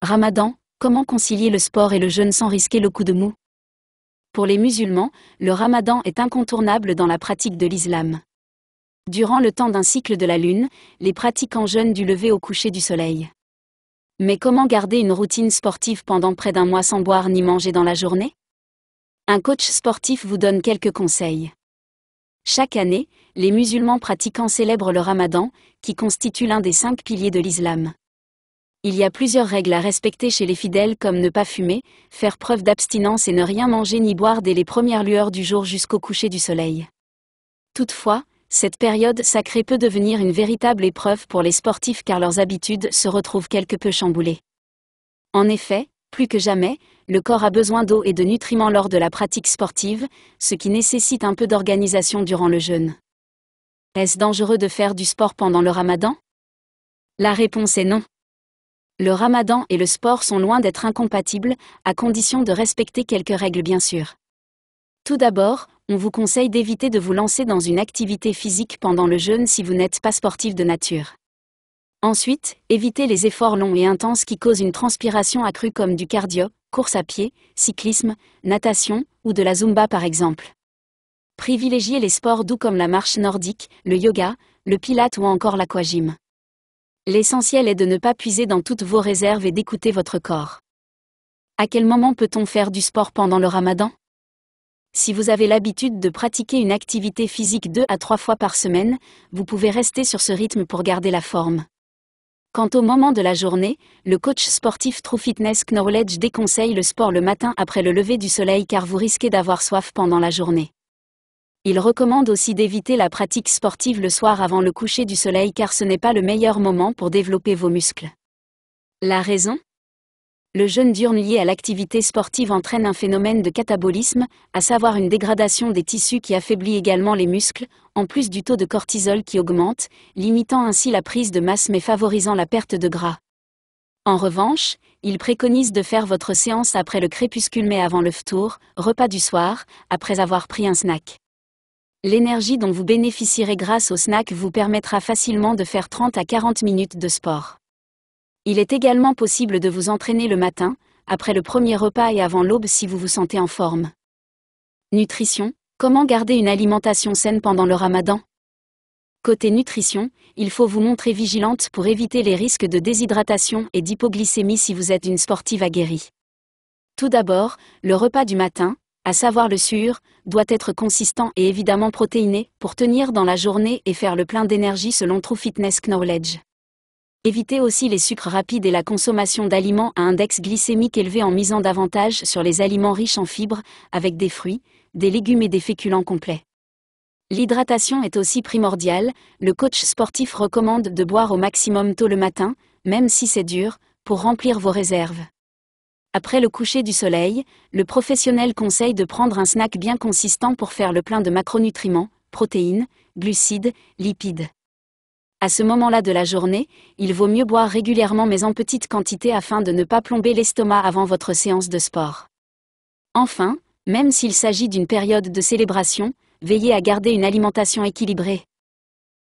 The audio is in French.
Ramadan, comment concilier le sport et le jeûne sans risquer le coup de mou Pour les musulmans, le ramadan est incontournable dans la pratique de l'islam. Durant le temps d'un cycle de la lune, les pratiquants jeûnent du lever au coucher du soleil. Mais comment garder une routine sportive pendant près d'un mois sans boire ni manger dans la journée Un coach sportif vous donne quelques conseils. Chaque année, les musulmans pratiquants célèbrent le ramadan, qui constitue l'un des cinq piliers de l'islam il y a plusieurs règles à respecter chez les fidèles comme ne pas fumer, faire preuve d'abstinence et ne rien manger ni boire dès les premières lueurs du jour jusqu'au coucher du soleil. Toutefois, cette période sacrée peut devenir une véritable épreuve pour les sportifs car leurs habitudes se retrouvent quelque peu chamboulées. En effet, plus que jamais, le corps a besoin d'eau et de nutriments lors de la pratique sportive, ce qui nécessite un peu d'organisation durant le jeûne. Est-ce dangereux de faire du sport pendant le ramadan La réponse est non le ramadan et le sport sont loin d'être incompatibles, à condition de respecter quelques règles bien sûr. Tout d'abord, on vous conseille d'éviter de vous lancer dans une activité physique pendant le jeûne si vous n'êtes pas sportif de nature. Ensuite, évitez les efforts longs et intenses qui causent une transpiration accrue comme du cardio, course à pied, cyclisme, natation ou de la zumba par exemple. Privilégiez les sports doux comme la marche nordique, le yoga, le pilate ou encore l'aquagym. L'essentiel est de ne pas puiser dans toutes vos réserves et d'écouter votre corps. À quel moment peut-on faire du sport pendant le ramadan Si vous avez l'habitude de pratiquer une activité physique deux à trois fois par semaine, vous pouvez rester sur ce rythme pour garder la forme. Quant au moment de la journée, le coach sportif True Fitness Knowledge déconseille le sport le matin après le lever du soleil car vous risquez d'avoir soif pendant la journée. Il recommande aussi d'éviter la pratique sportive le soir avant le coucher du soleil car ce n'est pas le meilleur moment pour développer vos muscles. La raison le jeûne diurne lié à l'activité sportive entraîne un phénomène de catabolisme, à savoir une dégradation des tissus qui affaiblit également les muscles, en plus du taux de cortisol qui augmente, limitant ainsi la prise de masse mais favorisant la perte de gras. En revanche, il préconise de faire votre séance après le crépuscule mais avant le ftour, repas du soir, après avoir pris un snack. L'énergie dont vous bénéficierez grâce au snack vous permettra facilement de faire 30 à 40 minutes de sport. Il est également possible de vous entraîner le matin, après le premier repas et avant l'aube si vous vous sentez en forme. Nutrition, comment garder une alimentation saine pendant le ramadan Côté nutrition, il faut vous montrer vigilante pour éviter les risques de déshydratation et d'hypoglycémie si vous êtes une sportive aguerrie. Tout d'abord, le repas du matin, à savoir le sûr, doit être consistant et évidemment protéiné pour tenir dans la journée et faire le plein d'énergie selon True Fitness Knowledge. Évitez aussi les sucres rapides et la consommation d'aliments à index glycémique élevé en misant davantage sur les aliments riches en fibres, avec des fruits, des légumes et des féculents complets. L'hydratation est aussi primordiale, le coach sportif recommande de boire au maximum tôt le matin, même si c'est dur, pour remplir vos réserves. Après le coucher du soleil, le professionnel conseille de prendre un snack bien consistant pour faire le plein de macronutriments, protéines, glucides, lipides. À ce moment-là de la journée, il vaut mieux boire régulièrement mais en petite quantité afin de ne pas plomber l'estomac avant votre séance de sport. Enfin, même s'il s'agit d'une période de célébration, veillez à garder une alimentation équilibrée.